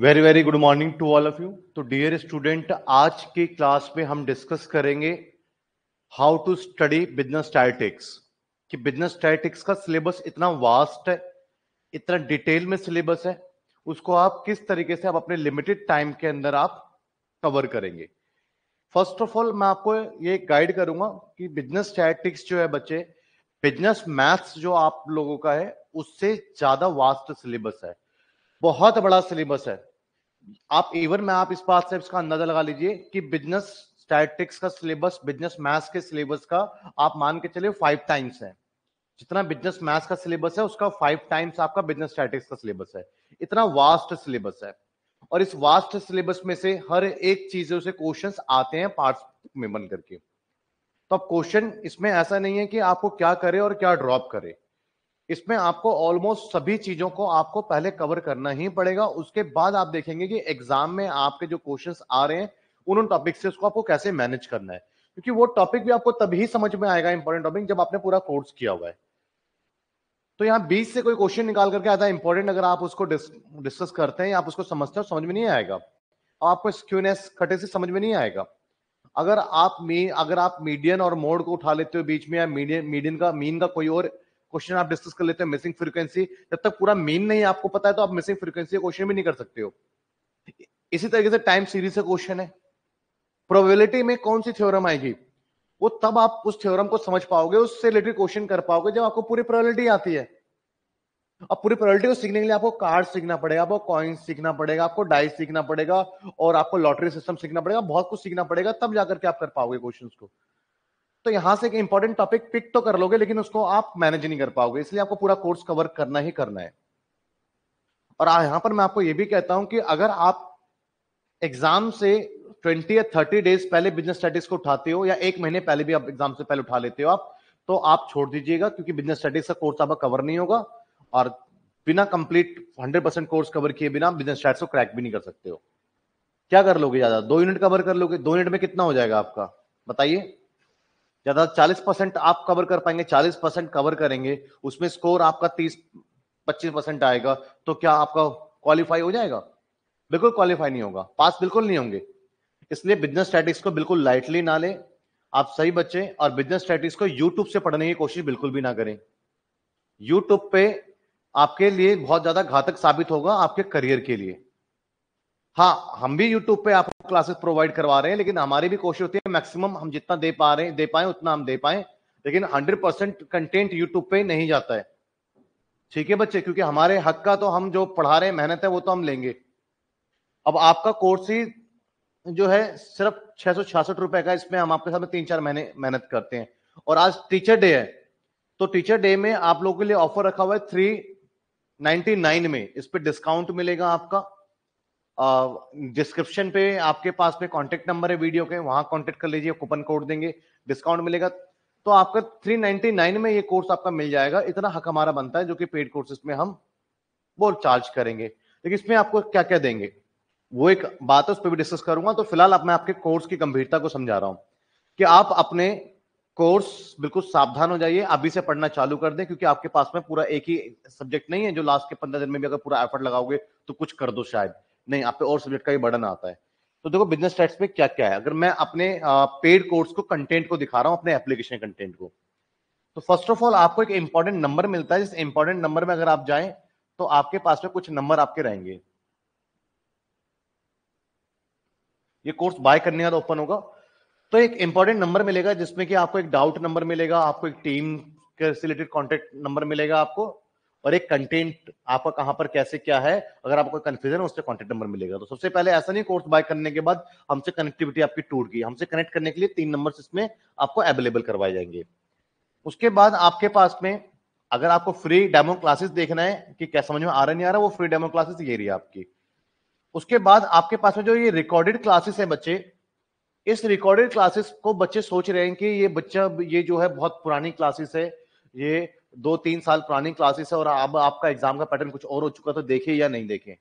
Very very good morning to all of you तो dear student आज की class में हम डिस्कस करेंगे how to study business statistics कि बिजनेस स्टैटिक्स का सिलेबस इतना वास्ट है इतना डिटेल में सिलेबस है उसको आप किस तरीके से आप अपने लिमिटेड टाइम के अंदर आप कवर करेंगे फर्स्ट ऑफ ऑल मैं आपको ये गाइड करूंगा कि बिजनेस स्टैटिक्स जो है बच्चे बिजनेस मैथ्स जो आप लोगों का है उससे ज्यादा वास्ट सिलेबस है बहुत बड़ा सिलेबस है आप इवन मैं आप इस बात से इसका अंदाजा लगा लीजिए कि बिजनेस स्टैटिक्स का सिलेबस बिजनेस मैथ्स के सिलेबस का आप मान के चले फाइव टाइम्स है जितना बिजनेस मैथ्स का सिलेबस है उसका फाइव टाइम्स आपका बिजनेस स्टैटिक्स का सिलेबस है इतना वास्ट सिलेबस है और इस वास्ट सिलेबस में से हर एक चीज से क्वेश्चन आते हैं पार्ट में बन करके तो अब क्वेश्चन इसमें ऐसा नहीं है कि आपको क्या करे और क्या ड्रॉप करे इसमें आपको ऑलमोस्ट सभी चीजों को आपको पहले कवर करना ही पड़ेगा उसके बाद आप देखेंगे कि एग्जाम में आपके जो क्वेश्चंस आ रहे हैं उन टॉपिक से उसको आपको कैसे मैनेज करना है क्योंकि वो टॉपिक भी आपको तभी समझ में आएगा इंपॉर्टेंट टॉपिक जब आपने पूरा कोर्स किया हुआ है तो यहाँ बीच से कोई क्वेश्चन निकाल करके आता है इंपॉर्टेंट अगर आप उसको डिस्कस करते हैं आप उसको समझते हो समझ में नहीं आएगा आपको स्क्यूनेस खटे से समझ में नहीं आएगा अगर आप मी अगर आप मीडियन और मोड को उठा लेते हो बीच में या मीडियन मीडियन का मीन का कोई और क्वेश्चन आप डिस्कस कर लेते हैं मिसिंग फ्रीक्वेंसी जब तक पूरा मेन नहीं आपको पता है तो आप मिसिंग फ्रीक्वेंसी क्वेश्चन भी नहीं कर सकते हो इसी तरीके से टाइम सीरीज का क्वेश्चन है प्रोबेबिलिटी में कौन सी थ्योरम आएगी वो तब आप उस थ्योरम को समझ पाओगे उससे रिलेटेड क्वेश्चन कर पाओगे जब आपको पूरी प्रोबेबिलिटी आती है अब पूरी प्रोबेबिलिटी को सीखने के लिए आपको कार्ड सीखना पड़ेगा आपको कॉइन सीखना पड़ेगा आपको डाइस सीखना पड़ेगा और आपको लॉटरी सिस्टम सीखना पड़ेगा बहुत कुछ सीखना पड़ेगा तब जाकर के आप कर पाओगे क्वेश्चन को तो यहां से एक इंपॉर्टेंट टॉपिक पिक तो कर लोगे लेकिन उसको आप मैनेज नहीं कर पाओगे इसलिए आपको पूरा कोर्स कवर करना ही करना है और यहां पर मैं आपको यह भी कहता हूं कि अगर आप एग्जाम से ट्वेंटी या थर्टी डेज पहले बिजनेस स्टडीज को उठाते हो या एक महीने पहले भी आप एग्जाम से पहले उठा लेते हो आप तो आप छोड़ दीजिएगा क्योंकि बिजनेस स्टडीज का कोर्स आपका कवर नहीं होगा और बिना complete hundred percent course cover किए बिना बिजनेस स्टडीज को क्रैक भी नहीं कर सकते हो क्या कर लोगे ज्यादा दो यूनिट कवर कर लोगे दो यूनिट में कितना हो जाएगा आपका बताइए ज्यादा चालीस परसेंट आप कवर कर पाएंगे चालीस परसेंट कवर करेंगे उसमें स्कोर आपका तीस पच्चीस परसेंट आएगा तो क्या आपका क्वालिफाई हो जाएगा बिल्कुल क्वालिफाई नहीं होगा पास बिल्कुल नहीं होंगे इसलिए बिजनेस स्टैटिक्स को बिल्कुल लाइटली ना लें आप सही बच्चे और बिजनेस स्टैटिक्स को यूट्यूब से पढ़ने की कोशिश बिल्कुल भी ना करें यूट्यूब पे आपके लिए बहुत ज्यादा घातक साबित होगा आपके करियर के लिए हाँ हम भी यूट्यूब पे आप क्लासेस प्रोवाइड करवा रहे हैं लेकिन हमारी भी कोशिश होती है मैक्सिमम हम जितना दे पा रहे हैं दे पाए उतना हम दे पाए लेकिन हंड्रेड परसेंट कंटेंट यूट्यूब पे नहीं जाता है ठीक है बच्चे क्योंकि हमारे हक का तो हम जो पढ़ा रहे हैं मेहनत है वो तो हम लेंगे अब आपका कोर्स ही जो है सिर्फ छह रुपए का इसमें हम आपके साथ तीन चार महीने मेहनत करते हैं और आज टीचर डे है तो टीचर डे में आप लोगों के लिए ऑफर रखा हुआ है थ्री नाइनटी नाइन में इस पर डिस्काउंट मिलेगा आपका डिस्क्रिप्शन पे आपके पास पे कांटेक्ट नंबर है वीडियो के वहां कांटेक्ट कर लीजिए कूपन कोड देंगे डिस्काउंट मिलेगा तो आपका 399 में ये कोर्स आपका मिल जाएगा इतना हक हमारा बनता है जो कि पेड कोर्सेज में हम वो चार्ज करेंगे लेकिन इसमें आपको क्या क्या देंगे वो एक बात है उस पर भी डिस्कस करूंगा तो फिलहाल अब आप मैं आपके कोर्स की गंभीरता को समझा रहा हूँ कि आप अपने कोर्स बिल्कुल सावधान हो जाइए अभी से पढ़ना चालू कर दें क्योंकि आपके पास में पूरा एक ही सब्जेक्ट नहीं है जो लास्ट के पंद्रह दिन में भी अगर पूरा एफर्ट लगाओगे तो कुछ कर दो शायद नहीं आप पे और सब्जेक्ट का भी बर्डन आता है तो देखो बिजनेस स्टैट्स में क्या क्या है अगर मैं अपने पेड कोर्स को कंटेंट को दिखा रहा हूँ अपने एप्लीकेशन कंटेंट को तो फर्स्ट ऑफ ऑल आपको एक इंपॉर्टेंट नंबर मिलता है जिस इंपॉर्टेंट नंबर में अगर आप जाए तो आपके पास में कुछ नंबर आपके रहेंगे ये कोर्स बाय करने का ओपन होगा तो एक इंपॉर्टेंट नंबर मिलेगा जिसमें कि आपको एक डाउट नंबर मिलेगा आपको एक टीम के रिलेटेड कॉन्टेक्ट नंबर मिलेगा आपको और एक कंटेंट आपका कहां पर कैसे क्या है अगर आपको कंफ्यूजन है उससे कॉन्टेक्ट नंबर मिलेगा तो सबसे पहले ऐसा नहीं कोर्स बाय करने के बाद हमसे कनेक्टिविटी आपकी टूट गई हमसे कनेक्ट करने के लिए तीन नंबर इसमें आपको अवेलेबल करवाए जाएंगे उसके बाद आपके पास में अगर आपको फ्री डेमो क्लासेस देखना है कि क्या समझ में आ रहा नहीं आ रहा वो फ्री डेमो क्लासेस ये रही आपकी उसके बाद आपके पास में जो ये रिकॉर्डेड क्लासेस है बच्चे इस रिकॉर्डेड क्लासेस को बच्चे सोच रहे हैं कि ये बच्चा ये जो है बहुत पुरानी क्लासेस है ये दो तीन साल पुरानी क्लासेस है और अब आपका एग्जाम का पैटर्न कुछ और हो चुका तो देखे या नहीं देखे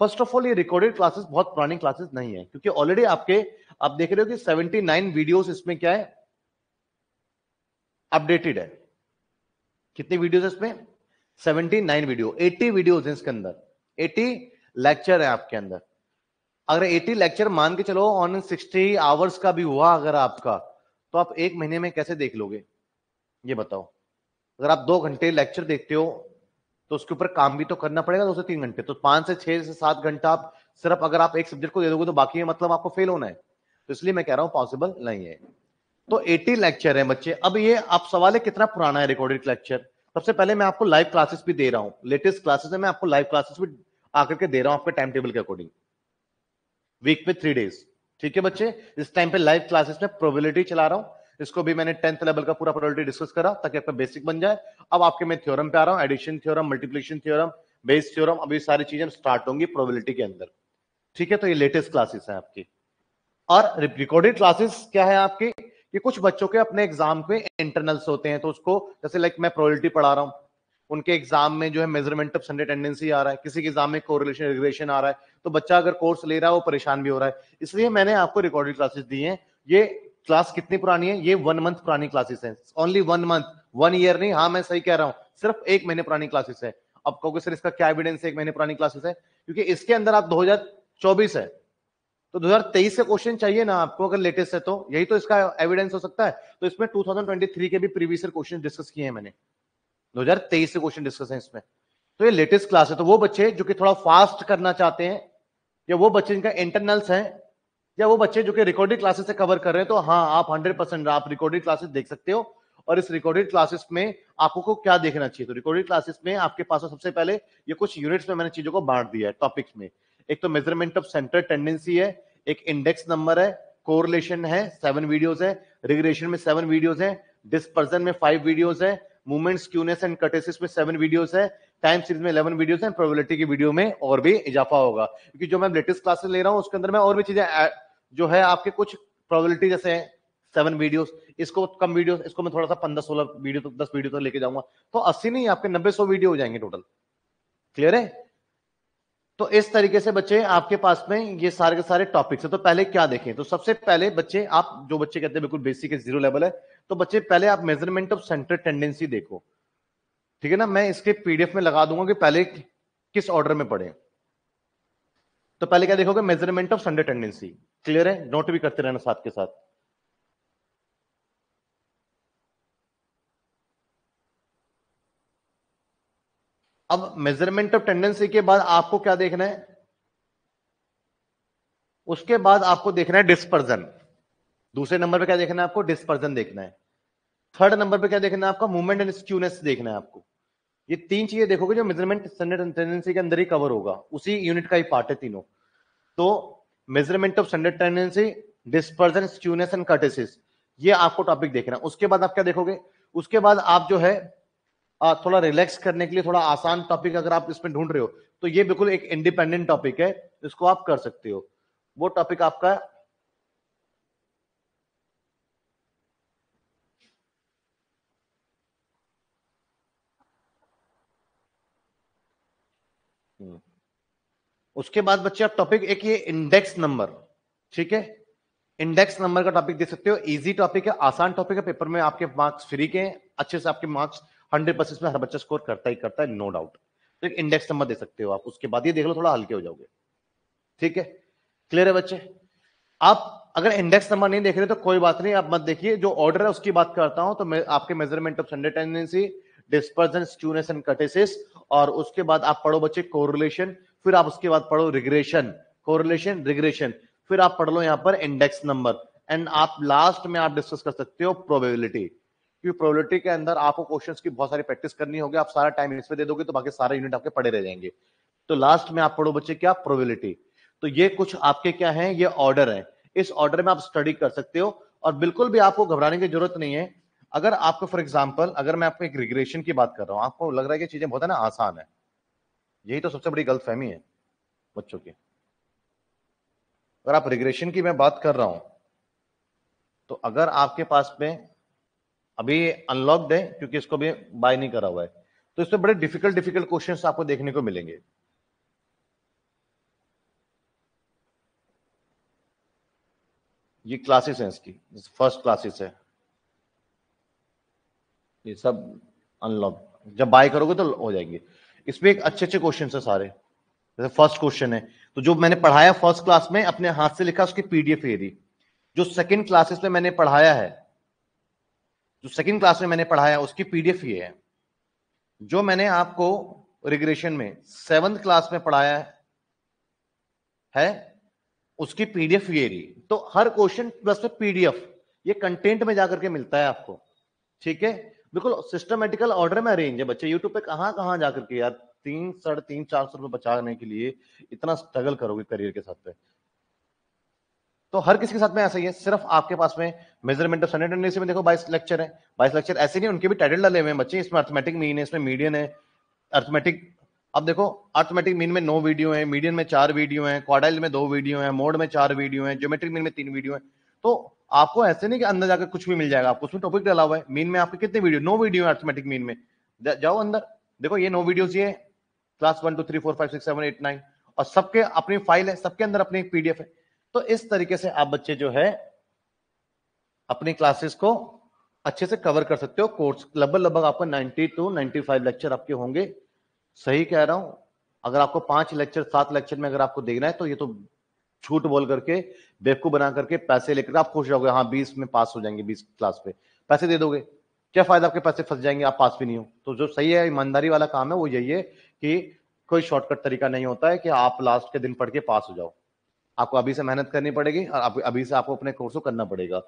फर्स्ट ऑफ ऑल ये रिकॉर्डेड क्लासेस बहुत पुरानी क्लासेस नहीं है क्योंकि ऑलरेडी आपके आप देख रहे हो कि नाइन वीडियो इसमें क्या है अपडेटेड है कितनी वीडियोस है इसमें नाइन वीडियो 80 वीडियो है इसके अंदर एटी लेक्चर है आपके अंदर अगर 80 लेक्चर मान के चलो ऑन 60 आवर्स का भी हुआ अगर आपका तो आप एक महीने में कैसे देख लोगे ये बताओ अगर आप दो घंटे लेक्चर देखते हो तो उसके ऊपर काम भी तो करना पड़ेगा दो से तीन घंटे तो पांच से छह से सात घंटा आप सिर्फ अगर आप एक सब्जेक्ट को दे दोगे तो बाकी है मतलब आपको फेल होना है तो इसलिए मैं कह रहा हूं पॉसिबल नहीं है तो एटी लेक्चर है बच्चे अब ये आप सवाल है कितना पुराना है रिकॉर्डेड लेक्चर सबसे पहले मैं आपको लाइव क्लासेस भी दे रहा हूँ लेटेस्ट क्लासेस है मैं आपको लाइव क्लासेस भी आकर के दे रहा हूँ आपके टाइम टेबल के अकॉर्डिंग वीक में थ्री डेज ठीक है बच्चे इस टाइम पे लाइव क्लासेस में प्रोबेबिलिटी चला रहा हूँ इसको भी मैंने टेंथ लेवल का पूरा प्रोबेबिलिटी डिस्कस करा ताकि आपका बेसिक बन जाए अब आपके मैं थ्योरम पे आ रहा हूँ addition theorem multiplication theorem Bayes theorem अभी सारी चीजें स्टार्ट होंगी प्रोबेबिलिटी के अंदर ठीक है तो ये लेटेस्ट क्लासेस है आपकी और रिकॉर्डेड क्लासेस क्या है आपके कि कुछ बच्चों के अपने एग्जाम पे इंटरनल्स होते हैं तो उसको जैसे लाइक मैं प्रोबेबिलिटी पढ़ा रहा हूँ उनके एग्जाम में जो है मेजरमेंट ऑफ संडे टेंडेंसी आ रहा है किसी के एग्जाम में कोरिलेशन रिग्रेशन आ रहा है तो बच्चा अगर कोर्स ले रहा है वो परेशान भी हो रहा है इसलिए मैंने आपको रिकॉर्डेड क्लासेस दी हैं ये क्लास कितनी पुरानी है ये वन मंथ पुरानी क्लासेस हैं only one month one year नहीं हाँ मैं सही कह रहा हूँ सिर्फ एक महीने पुरानी क्लासेस है अब कहोगे सर इसका क्या एविडेंस है एक महीने पुरानी क्लासेस है क्योंकि इसके अंदर आप दो है तो 2023 से क्वेश्चन चाहिए ना आपको अगर लेटेस्ट है तो यही तो इसका एविडेंस हो सकता है तो इसमें 2023 के भी प्रीवियस क्वेश्चन डिस्कस किए हैं मैंने 2023 से क्वेश्चन डिस्कस है इसमें तो ये लेटेस्ट क्लास है तो वो बच्चे जो कि थोड़ा फास्ट करना चाहते हैं या वो बच्चे जिनका इंटरनल्स हैं या वो बच्चे जो कि रिकॉर्डेड क्लासेस से कवर कर रहे हैं तो हाँ आप हंड्रेड परसेंट आप रिकॉर्डेड क्लासेस देख सकते हो और इस रिकॉर्डेड क्लासेस में आपको को क्या देखना चाहिए तो रिकॉर्डेड क्लासेस में आपके पास सबसे पहले ये कुछ यूनिट्स में मैंने चीजों को बांट दिया है टॉपिक्स में एक तो मेजरमेंट ऑफ सेंटर टेंडेंसी है एक इंडेक्स नंबर है कोरिलेशन है सेवन वीडियोस है रिग्रेशन में सेवन वीडियोस है डिस्पर्जन में फाइव वीडियोस है मूवमेंट्स क्यूनेस एंड कटेसिस में सेवन वीडियोस है टाइम सीरीज में इलेवन वीडियोस हैं प्रोबेबिलिटी की वीडियो में और भी इजाफा होगा क्योंकि जो मैं लेटेस्ट क्लासेस ले रहा हूँ उसके अंदर मैं और भी चीजें जो है आपके कुछ प्रोबेबिलिटी जैसे सेवन वीडियोस इसको कम वीडियोस इसको मैं थोड़ा सा पंद्रह सोलह वीडियो तक तो, दस वीडियो तक तो लेके जाऊंगा तो अस्सी नहीं आपके नब्बे सौ वीडियो हो जाएंगे टोटल क्लियर है तो इस तरीके से बच्चे आपके पास में ये सारे के सारे टॉपिक्स है तो पहले क्या देखें तो सबसे पहले बच्चे आप जो बच्चे कहते हैं बिल्कुल बेसिक है जीरो लेवल है तो बच्चे पहले आप मेजरमेंट ऑफ सेंटर टेंडेंसी देखो ठीक है ना मैं इसके पीडीएफ में लगा दूंगा कि पहले किस ऑर्डर में पढ़े तो पहले क्या देखोगे measurement of central tendency clear है नोट भी करते रहना साथ के साथ अब मेजरमेंट ऑफ टेंडेंसी के बाद आपको क्या देखना है उसके बाद आपको देखना है डिस्पर्जन दूसरे नंबर पे क्या देखना है आपको डिस्पर्जन देखना है थर्ड नंबर पे क्या देखना है आपका मूवमेंट एंड स्क्यूनेस देखना है आपको ये तीन चीजें देखोगे जो मेजरमेंट स्टैंडर्ड टेंडेंसी के अंदर ही कवर होगा उसी यूनिट का ही पार्ट है तीनों तो measurement of standard tendency dispersion skewness and kurtosis ये आपको टॉपिक देखना है उसके बाद आप क्या देखोगे उसके बाद आप जो है थोड़ा रिलैक्स करने के लिए थोड़ा आसान टॉपिक अगर आप इसमें ढूंढ रहे हो तो ये बिल्कुल एक इंडिपेंडेंट टॉपिक है इसको आप कर सकते हो वो टॉपिक आपका हम्म। उसके बाद बच्चे आप टॉपिक एक ये इंडेक्स नंबर ठीक है इंडेक्स नंबर का टॉपिक दे सकते हो इजी टॉपिक है आसान टॉपिक है पेपर में आपके मार्क्स फ्री के हैं अच्छे से आपके मार्क्स हंड्रेड परसेंट में हर बच्चा स्कोर करता ही करता है नो डाउट तो एक इंडेक्स नंबर दे सकते हो आप उसके बाद ये देख लो थोड़ा हल्के हो जाओगे ठीक है क्लियर है बच्चे आप अगर इंडेक्स नंबर नहीं देख रहे तो कोई बात नहीं आप मत देखिए जो ऑर्डर है उसकी बात करता हूं तो मैं आपके measurement of central tendency dispersion skewness and kurtosis और उसके बाद आप पढ़ो बच्चे कोरिलेशन फिर आप उसके बाद पढ़ो रिग्रेशन कोरिलेशन रिग्रेशन फिर आप पढ़ लो यहाँ पर इंडेक्स नंबर एंड आप लास्ट में आप डिस्कस कर सकते हो प्रोबेबिलिटी क्योंकि प्रोबेबिलिटी के अंदर आपको क्वेश्चंस की बहुत सारी प्रैक्टिस करनी होगी आप सारा टाइम इसमें दे दोगे तो बाकी सारे यूनिट आपके पढ़े रह जाएंगे तो लास्ट में आप पढ़ो बच्चे क्या प्रोबेबिलिटी तो ये कुछ आपके क्या है ये ऑर्डर है इस ऑर्डर में आप स्टडी कर सकते हो और बिल्कुल भी आपको घबराने की जरूरत नहीं है अगर आपको फॉर एग्जाम्पल अगर मैं आपको एक रिग्रेशन की बात कर रहा हूँ आपको लग रहा है कि चीजें बहुत है ना आसान है यही तो सबसे बड़ी गलत फहमी है बच्चों की अगर आप रिग्रेशन की मैं बात कर रहा हूं तो अगर आपके पास में अभी अनलॉक्ड है क्योंकि इसको भी बाय नहीं करा हुआ है तो इसमें बड़े डिफिकल्ट डिफिकल्ट क्वेश्चन आपको देखने को मिलेंगे ये क्लासेस हैं इसकी फर्स्ट क्लासेस है ये सब अनलॉक जब बाय करोगे तो हो जाएंगे इसमें एक अच्छे अच्छे क्वेश्चन है सारे जैसे फर्स्ट क्वेश्चन है तो जो मैंने पढ़ाया फर्स्ट क्लास में अपने हाथ से लिखा उसकी पीडीएफ दी जो सेकंड क्लासेस में मैंने पढ़ाया है जो सेकंड क्लास में मैंने पढ़ाया उसकी पीडीएफ ये है जो मैंने आपको रिग्रेशन में सेवंथ क्लास में पढ़ाया है उसकी पीडीएफ ये रही तो हर क्वेश्चन प्लस में पीडीएफ ये कंटेंट में जाकर के मिलता है आपको ठीक है बिल्कुल सिस्टमेटिकल ऑर्डर में अरेंज है बच्चे यूट्यूब पे कहाँ कहाँ जा करके यार तीन साढ़े तीन चार सौ रुपए बचाने के लिए इतना स्ट्रगल करोगे करियर के साथ पे तो हर किसी के साथ में ऐसा ही है सिर्फ आपके पास में मेजरमेंट ऑफ सैनिटर में देखो बाईस लेक्चर है बाईस लेक्चर ऐसे नहीं उनके भी टाइटल डाले हुए हैं बच्चे इसमें अर्थमेटिक मीन है इसमें मीडियन है अर्थमेटिक अब देखो अर्थमेटिक मीन में नौ वीडियो है मीडियन में चार वीडियो है क्वाडाइल में दो वीडियो है मोड में चार वीडियो है ज्योमेट्रिक मीन में तीन वीडियो है तो आपको ऐसे नहीं कि अंदर जाकर कुछ भी मिल जाएगा आपको उसमें टॉपिक डाला हुआ है मीन में आपके कितने वीडियो नो वीडियो अर्थमेटिक मीन में जाओ अंदर देखो ये नो वीडियो ये class one two three four five six seven eight nine और सबके अपनी फाइल है सबके अंदर अपनी पीडीएफ है तो इस तरीके से आप बच्चे जो है अपनी क्लासेस को अच्छे से कवर कर सकते हो कोर्स लगभग लगभग आपका ninety two ninety five lecture आपके होंगे सही कह रहा हूं अगर आपको पांच लेक्चर सात लेक्चर में अगर आपको देखना है तो ये तो झूठ बोल करके बेवकूफ बना करके पैसे लेकर आप खुश रहोगे हाँ बीस में पास हो जाएंगे बीस क्लास पे पैसे दे दोगे क्या फायदा आपके पैसे फंस जाएंगे आप पास भी नहीं हो तो जो सही है ईमानदारी वाला काम है वो यही है कि कोई शॉर्टकट तरीका नहीं होता है कि आप लास्ट के दिन पढ़ के पास हो जाओ आपको अभी से मेहनत करनी पड़ेगी और अभी से आपको अपने कोर्स को करना पड़ेगा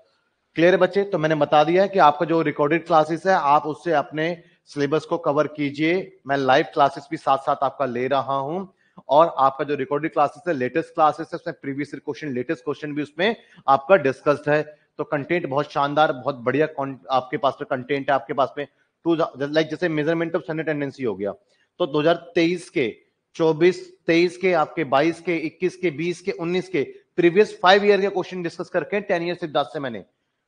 क्लियर है बच्चे तो मैंने बता दिया है कि आपका जो रिकॉर्डेड क्लासेस है आप उससे अपने सिलेबस को कवर कीजिए मैं लाइव क्लासेस भी साथ साथ आपका ले रहा हूं और आपका जो रिकॉर्डेड क्लासेस है लेटेस्ट क्लासेस है उसमें प्रीवियस क्वेश्चन लेटेस्ट क्वेश्चन भी उसमें आपका डिस्कस्ड है तो कंटेंट बहुत शानदार बहुत बढ़िया आपके पास में कंटेंट है आपके पास में टू लाइक जैसे मेजरमेंट ऑफ सेनेट टेंडेंसी हो गया तो 2023 के 24 23 के आपके 22 के 21 के 20 के 19 के प्रीवियस फाइव ईयर के क्वेश्चन डिस्कस करके टेन ईयर सिद्धार्थ से मैंने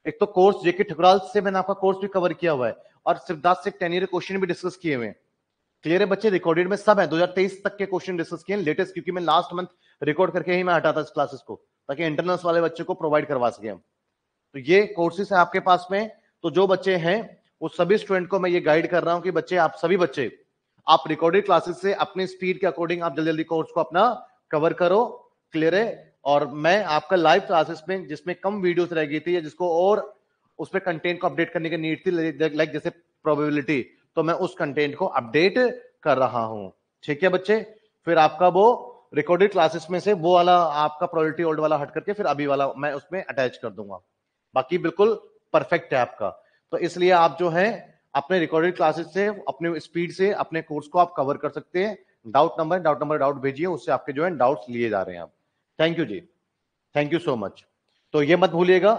एक तो कोर्स जेके ठुकराल से मैंने आपका कोर्स भी कवर किया हुआ है और सिद्धार्थ से टेन ईयर क्वेश्चन भी डिस्कस किए हुए हैं क्लियर है बच्चे रिकॉर्डेड में सब है 2023 तक के क्वेश्चन डिस्कस किए लेटेस्ट क्योंकि मैं लास्ट मंथ रिकॉर्ड करके ही मैं हटाता इस क्लासेस को ताकि इंटरनल्स वाले बच्चे को प्रोवाइड करवा सके हम तो ये कोर्सेस है आपके पास में तो जो बच्चे हैं वो सभी स्टूडेंट को मैं ये गाइड कर रहा हूँ कि बच्चे आप सभी बच्चे आप रिकॉर्डेड क्लासेस से अपने स्पीड के अकॉर्डिंग आप जल्दी जल्दी कोर्स को अपना कवर करो क्लियर है और मैं आपका लाइव क्लासेस में जिसमें कम वीडियोस रह गई थी या जिसको और उस पर कंटेंट को अपडेट करने की नीड थी लाइक जैसे प्रोबेबिलिटी तो मैं उस कंटेंट को अपडेट कर रहा हूं ठीक है बच्चे फिर आपका वो रिकॉर्डेड क्लासेस में से वो वाला आपका प्रायोरिटी ओल्ड वाला हट करके फिर अभी वाला मैं उसमें अटैच कर दूंगा बाकी बिल्कुल परफेक्ट है आपका तो इसलिए आप जो है अपने रिकॉर्डेड क्लासेस से अपने स्पीड से अपने कोर्स को आप कवर कर सकते हैं doubt number doubt number doubt भेजिए उससे आपके जो है डाउट लिए जा रहे हैं आप थैंक यू जी थैंक यू सो मच तो ये मत भूलिएगा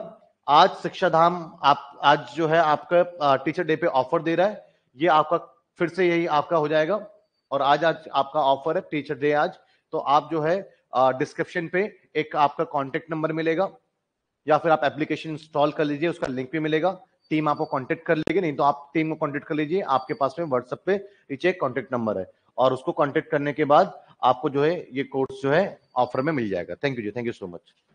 आज शिक्षा धाम आप आज जो है आपका टीचर डे पे ऑफर दे रहा है ये आपका फिर से यही आपका हो जाएगा और आज आज आपका ऑफर है टीचर डे आज तो आप जो है डिस्क्रिप्शन पे एक आपका कॉन्टेक्ट नंबर मिलेगा या फिर आप एप्लीकेशन इंस्टॉल कर लीजिए उसका लिंक भी मिलेगा टीम आपको कॉन्टेक्ट कर लेगी नहीं तो आप टीम को कॉन्टेक्ट कर लीजिए आपके पास में व्हाट्सएप पे नीचे एक कॉन्टेक्ट नंबर है और उसको कॉन्टेक्ट करने के बाद आपको जो है ये कोर्स जो है ऑफर में मिल जाएगा थैंक यू जी थैंक यू सो मच